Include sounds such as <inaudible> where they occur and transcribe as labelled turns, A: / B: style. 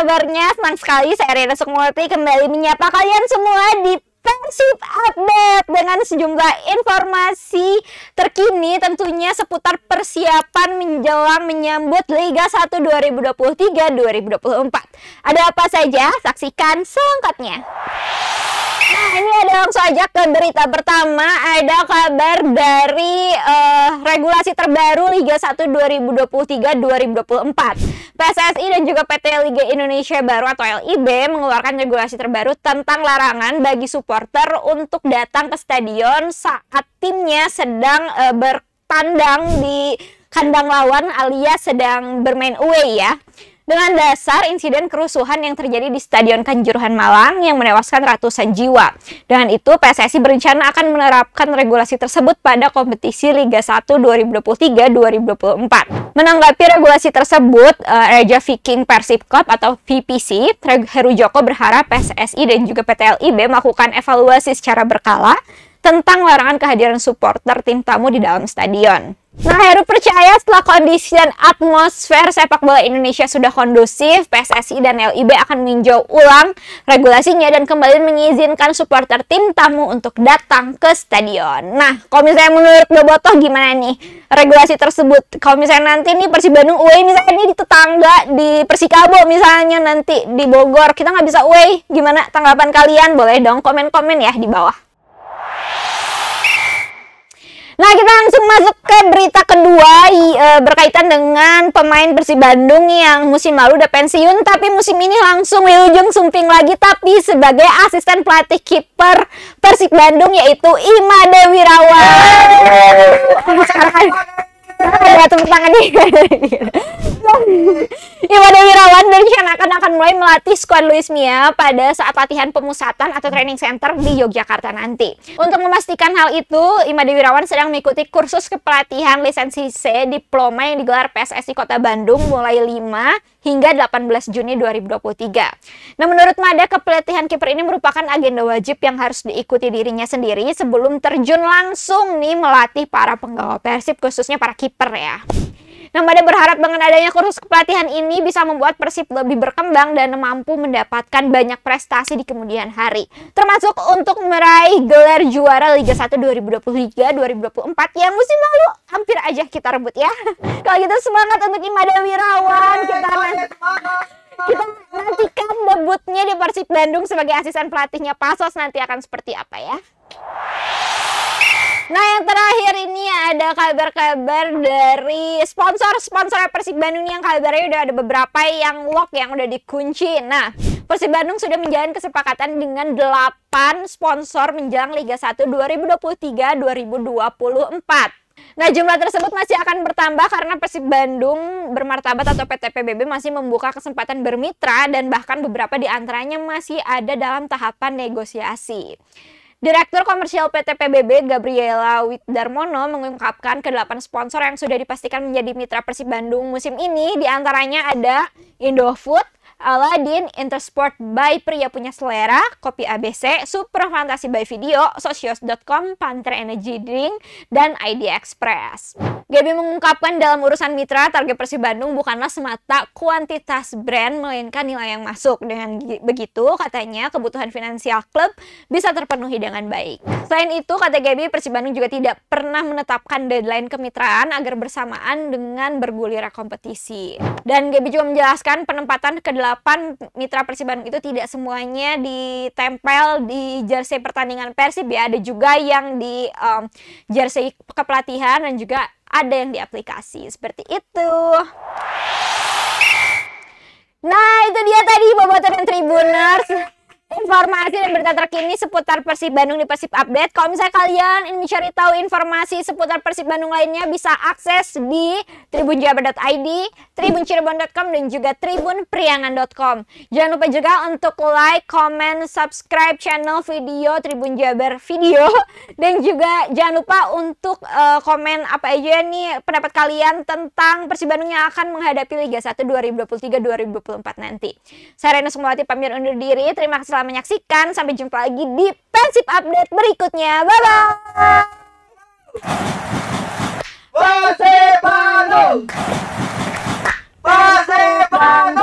A: kabarnya? Senang sekali saya Rina Sukmulti kembali menyapa kalian semua di Persib Update dengan sejumlah informasi terkini tentunya seputar persiapan menjelang menyambut Liga 1 2023-2024. Ada apa saja? Saksikan selengkapnya nah ini ada langsung aja ke berita pertama ada kabar dari uh, regulasi terbaru Liga 1 2023-2024. PSSI dan juga PT Liga Indonesia Baru atau LIB mengeluarkan regulasi terbaru tentang larangan bagi supporter untuk datang ke stadion saat timnya sedang uh, bertandang di kandang lawan alias sedang bermain away ya dengan dasar insiden kerusuhan yang terjadi di Stadion Kanjuruhan Malang yang menewaskan ratusan jiwa. Dengan itu, PSSI berencana akan menerapkan regulasi tersebut pada kompetisi Liga 1 2023-2024. Menanggapi regulasi tersebut, eh, Raja Viking Persib Club atau VPC, Heru Joko berharap PSSI dan juga PT LIB melakukan evaluasi secara berkala tentang larangan kehadiran supporter tim tamu di dalam stadion. Nah, Heru percaya setelah kondisi dan atmosfer sepak bola Indonesia sudah kondusif, PSSI dan LIB akan meninjau ulang regulasinya dan kembali mengizinkan supporter tim tamu untuk datang ke stadion. Nah, kalau misalnya menurut Bobotoh gimana nih regulasi tersebut? Kalau misalnya nanti nih Persib Bandung away misalnya di tetangga di Persikabo misalnya nanti di Bogor kita nggak bisa away, gimana tanggapan kalian? Boleh dong komen-komen ya di bawah. Nah, kita langsung masuk ke berita kedua e, berkaitan dengan pemain Persib Bandung yang musim lalu udah pensiun tapi musim ini langsung ujung Sumping lagi tapi sebagai asisten pelatih kiper Persib Bandung yaitu Imade Wirawan ada tepuk tangan nih <laughs> Imada Wirawan akan mulai melatih skuad Luis Mia pada saat latihan pemusatan atau training center di Yogyakarta nanti. Untuk memastikan hal itu, Imada Wirawan sedang mengikuti kursus kepelatihan lisensi C diploma yang digelar PSSI Kota Bandung mulai 5 hingga 18 Juni 2023. Nah, menurut Mada, kepelatihan kiper ini merupakan agenda wajib yang harus diikuti dirinya sendiri sebelum terjun langsung nih melatih para penggawa Persib khususnya para kiper kiper ya. Nah, pada berharap dengan adanya kursus kepelatihan ini bisa membuat Persib lebih berkembang dan mampu mendapatkan banyak prestasi di kemudian hari. Termasuk untuk meraih gelar juara Liga 1 2023-2024 yang musim lalu hampir aja kita rebut ya. <laughs> Kalau gitu semangat untuk Imada Wirawan. Kita kita nantikan debutnya di Persib Bandung sebagai asisten pelatihnya Pasos nanti akan seperti apa ya. Nah yang terakhir ini ada kabar-kabar dari sponsor-sponsor Persib Bandung yang kabarnya udah ada beberapa yang lock yang udah dikunci. Nah Persib Bandung sudah menjalin kesepakatan dengan 8 sponsor menjelang Liga 1 2023-2024. Nah, jumlah tersebut masih akan bertambah karena Persib Bandung bermartabat atau PT PBB masih membuka kesempatan bermitra dan bahkan beberapa di antaranya masih ada dalam tahapan negosiasi. Direktur Komersial PT PBB Gabriela Widarmono mengungkapkan ke-8 sponsor yang sudah dipastikan menjadi mitra Persib Bandung musim ini diantaranya ada Indofood, Aladdin, Intersport by Pria Punya Selera, Kopi ABC, Super Fantasi by Video, Socios.com, Panther Energy Drink, dan ID Express. Gaby mengungkapkan dalam urusan mitra, target Persib Bandung bukanlah semata kuantitas brand, melainkan nilai yang masuk. Dengan begitu, katanya kebutuhan finansial klub bisa terpenuhi dengan baik. Selain itu, kata Gaby, Persib Bandung juga tidak pernah menetapkan deadline kemitraan agar bersamaan dengan bergulirnya kompetisi. Dan Gaby juga menjelaskan penempatan ke-8 8 mitra Persib Bandung itu tidak semuanya ditempel di jersey pertandingan Persib ya. Ada juga yang di um, jersey kepelatihan dan juga ada yang di aplikasi. Seperti itu. Nah, itu dia tadi bobotohan Tribuners informasi dan berita terkini seputar Persib Bandung di Persib Update. Kalau misalnya kalian ingin mencari tahu informasi seputar Persib Bandung lainnya bisa akses di tribunjabar.id, tribuncirebon.com dan juga tribunpriangan.com. Jangan lupa juga untuk like, comment, subscribe channel video Tribun Jabar Video <laughs> dan juga jangan lupa untuk uh, komen apa aja nih pendapat kalian tentang Persib Bandung yang akan menghadapi Liga 1 2023-2024 nanti. Saya Rena Sumawati pamit undur diri. Terima kasih selamat menyaksikan. Sampai jumpa lagi di Persib Update berikutnya. Bye-bye! Persib Bandung!